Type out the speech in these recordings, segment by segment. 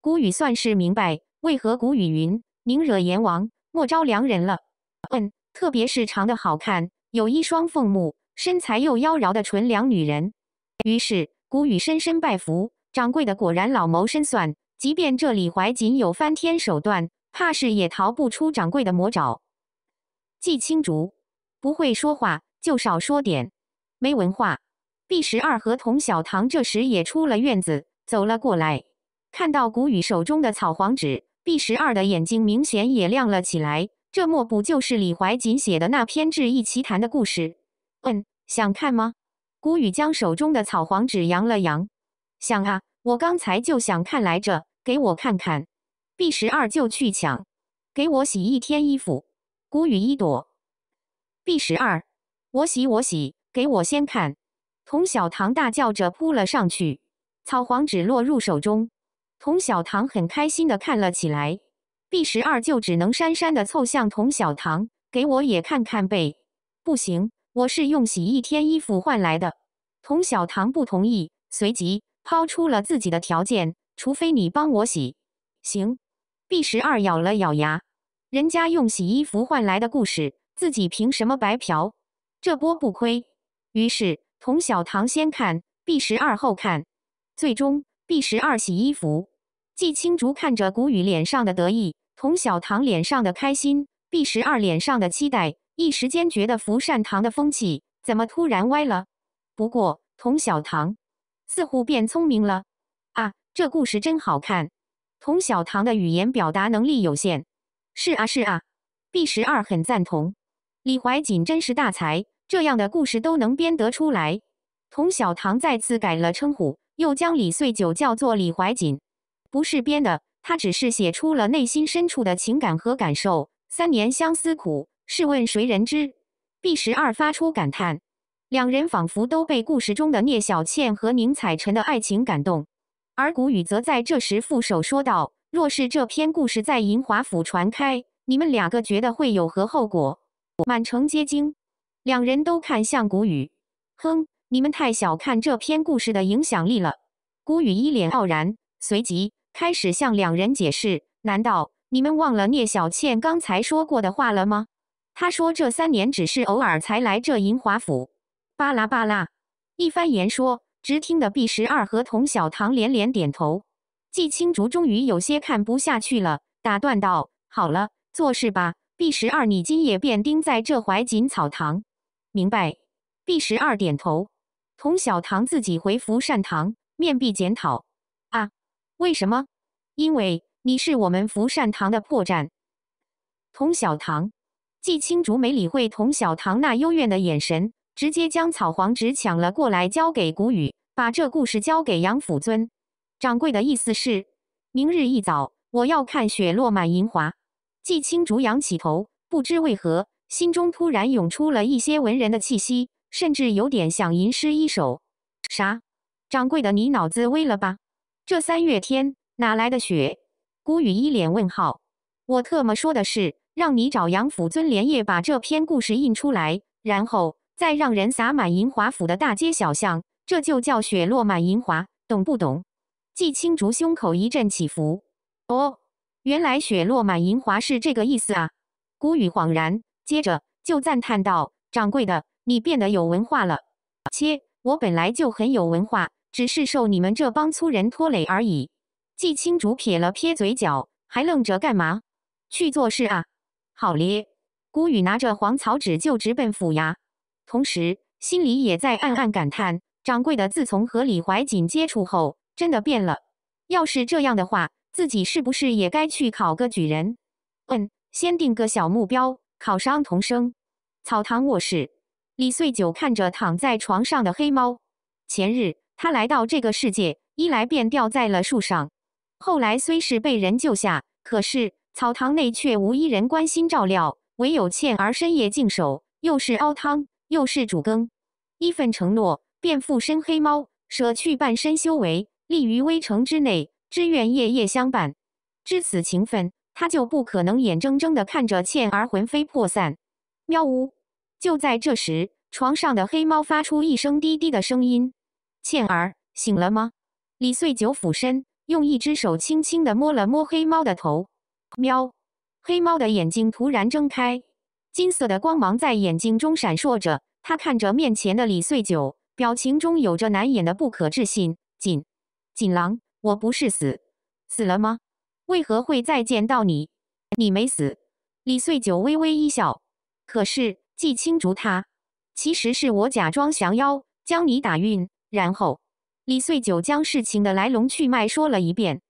古雨算是明白，为何古雨云：“宁惹阎王，莫招良人了。”嗯，特别是长得好看、有一双凤目、身材又妖娆的纯良女人。于是古雨深深拜服掌柜的，果然老谋深算。即便这李怀锦有翻天手段，怕是也逃不出掌柜的魔爪。季青竹，不会说话就少说点，没文化。毕十二和童小棠这时也出了院子，走了过来。看到古雨手中的草黄纸，B 十二的眼睛明显也亮了起来。这莫不就是李怀瑾写的那篇《志异奇谈》的故事？嗯，想看吗？古雨将手中的草黄纸扬了扬。想啊，我刚才就想看来着，给我看看。B 十二就去抢，给我洗一天衣服。古雨一躲，B 十二，我洗我洗，给我先看。童小唐大叫着扑了上去，草黄纸落入手中。童小唐很开心地看了起来，B 十二就只能讪讪地凑向童小唐：“给我也看看呗。”“不行，我是用洗一天衣服换来的。”童小唐不同意，随即抛出了自己的条件：“除非你帮我洗。”“行。”B 十二咬了咬牙：“人家用洗衣服换来的故事，自己凭什么白嫖？这波不亏。”于是童小唐先看 B 十二后看，最终。B 十二洗衣服，季青竹看着谷雨脸上的得意，童小唐脸上的开心，B 十二脸上的期待，一时间觉得福善堂的风气怎么突然歪了。不过童小棠似乎变聪明了啊，这故事真好看。童小棠的语言表达能力有限，是啊是啊，B 十二很赞同。李怀瑾真是大才，这样的故事都能编得出来。童小棠再次改了称呼。又将李碎九叫做李怀瑾，不是编的，他只是写出了内心深处的情感和感受。三年相思苦，试问谁人知？B 十二发出感叹，两人仿佛都被故事中的聂小倩和宁采臣的爱情感动。而古雨则在这时负手说道：“若是这篇故事在银华府传开，你们两个觉得会有何后果？”满城皆惊，两人都看向古雨，哼。你们太小看这篇故事的影响力了。古雨一脸傲然，随即开始向两人解释：“难道你们忘了聂小倩刚才说过的话了吗？”他说：“这三年只是偶尔才来这银华府。”巴拉巴拉一番言说，直听得 B 十二和童小棠连连点头。季青竹终于有些看不下去了，打断道：“好了，做事吧。B 十二，你今夜便盯在这怀瑾草堂，明白？”B 十二点头。童小唐自己回福善堂面壁检讨啊？为什么？因为你是我们福善堂的破绽。童小唐，季青竹没理会童小唐那幽怨的眼神，直接将草黄纸抢了过来，交给谷雨，把这故事交给杨府尊。掌柜的意思是，明日一早我要看雪落满银华。季青竹仰起头，不知为何，心中突然涌出了一些文人的气息。甚至有点想吟诗一首。啥？掌柜的，你脑子歪了吧？这三月天哪来的雪？古雨一脸问号。我特么说的是，让你找杨府尊连夜把这篇故事印出来，然后再让人撒满银华府的大街小巷，这就叫雪落满银华，懂不懂？季青竹胸口一阵起伏。哦，原来雪落满银华是这个意思啊！古雨恍然，接着就赞叹道：“掌柜的。”你变得有文化了？切！我本来就很有文化，只是受你们这帮粗人拖累而已。季青竹撇了撇嘴角，还愣着干嘛？去做事啊！好咧，古雨拿着黄草纸就直奔府衙，同时心里也在暗暗感叹：掌柜的自从和李怀瑾接触后，真的变了。要是这样的话，自己是不是也该去考个举人？嗯，先定个小目标，考上童生。草堂卧室。李穗九看着躺在床上的黑猫。前日他来到这个世界，一来便掉在了树上，后来虽是被人救下，可是草堂内却无一人关心照料，唯有倩儿深夜净守，又是熬汤，又是煮羹。一份承诺，便附身黑猫，舍去半身修为，立于微城之内，只愿夜夜相伴。知此情分，他就不可能眼睁睁地看着倩儿魂飞魄散。喵呜。就在这时，床上的黑猫发出一声低低的声音：“倩儿，醒了吗？”李穗九俯身，用一只手轻轻的摸了摸黑猫的头。喵！黑猫的眼睛突然睁开，金色的光芒在眼睛中闪烁着。它看着面前的李穗九，表情中有着难掩的不可置信：“锦锦郎，我不是死死了吗？为何会再见到你？你没死。”李穗九微微一笑，可是。季青竹，他其实是我假装降妖，将你打晕，然后李穗九将事情的来龙去脉说了一遍。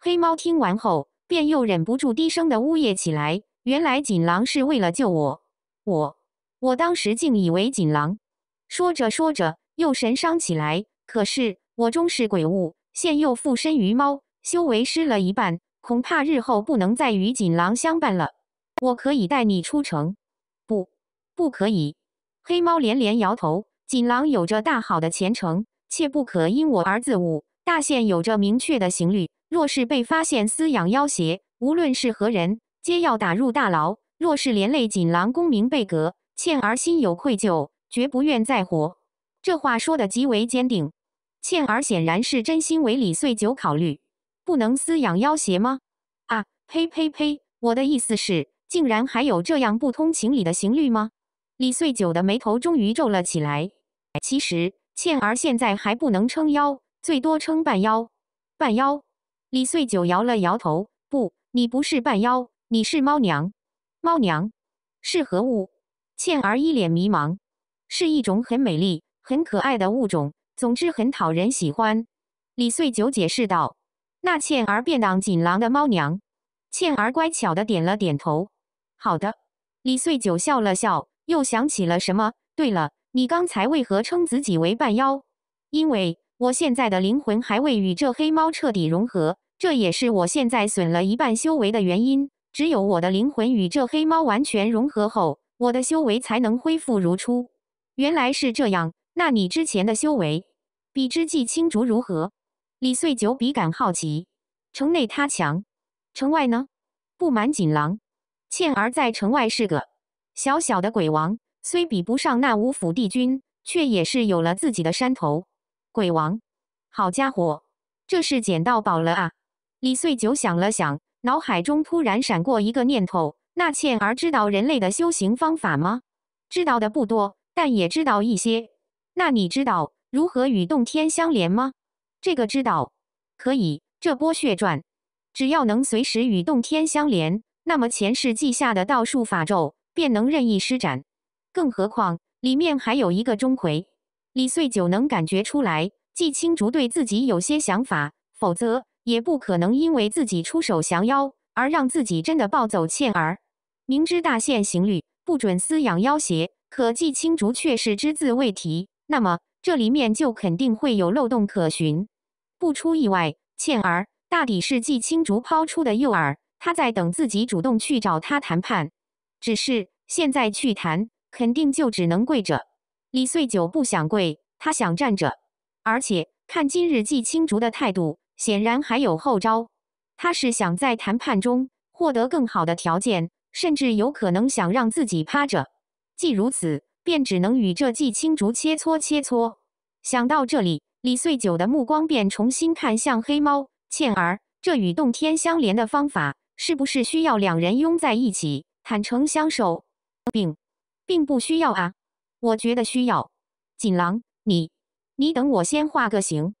黑猫听完后，便又忍不住低声的呜咽起来。原来锦郎是为了救我，我我当时竟以为锦郎。说着说着，又神伤起来。可是我终是鬼物，现又附身于猫，修为失了一半，恐怕日后不能再与锦郎相伴了。我可以带你出城。不可以！黑猫连连摇头。锦郎有着大好的前程，切不可因我儿子误。大县有着明确的刑律，若是被发现私养妖邪，无论是何人，皆要打入大牢。若是连累锦郎功名被革，倩儿心有愧疚，绝不愿再活。这话说的极为坚定。倩儿显然是真心为李岁九考虑，不能私养妖邪吗？啊！呸呸呸！我的意思是，竟然还有这样不通情理的刑律吗？李穗九的眉头终于皱了起来。其实，倩儿现在还不能撑腰，最多撑半腰。半腰？李穗九摇了摇头：“不，你不是半妖，你是猫娘。猫娘是何物？”倩儿一脸迷茫。“是一种很美丽、很可爱的物种，总之很讨人喜欢。”李穗九解释道。“那倩儿便当锦囊的猫娘。”倩儿乖巧的点了点头：“好的。”李穗九笑了笑。又想起了什么？对了，你刚才为何称自己为半妖？因为我现在的灵魂还未与这黑猫彻底融合，这也是我现在损了一半修为的原因。只有我的灵魂与这黑猫完全融合后，我的修为才能恢复如初。原来是这样。那你之前的修为比之季青竹如何？李岁九笔感好奇。城内他强，城外呢？不满锦郎。倩儿在城外是个。小小的鬼王虽比不上那五府帝君，却也是有了自己的山头。鬼王，好家伙，这是捡到宝了啊！李穗九想了想，脑海中突然闪过一个念头：那倩儿知道人类的修行方法吗？知道的不多，但也知道一些。那你知道如何与洞天相连吗？这个知道，可以，这波血赚。只要能随时与洞天相连，那么前世记下的道术法咒。便能任意施展，更何况里面还有一个钟馗，李遂九能感觉出来，季青竹对自己有些想法，否则也不可能因为自己出手降妖而让自己真的抱走倩儿。明知大限行律不准私养妖邪，可季青竹却是只字未提，那么这里面就肯定会有漏洞可循。不出意外，倩儿大抵是季青竹抛出的诱饵，他在等自己主动去找他谈判。只是现在去谈，肯定就只能跪着。李穗九不想跪，他想站着。而且看今日季青竹的态度，显然还有后招。他是想在谈判中获得更好的条件，甚至有可能想让自己趴着。既如此，便只能与这季青竹切磋切磋。想到这里，李穗九的目光便重新看向黑猫倩儿。这与洞天相连的方法，是不是需要两人拥在一起？坦诚相守，并并不需要啊，我觉得需要。锦郎，你你等我先画个形。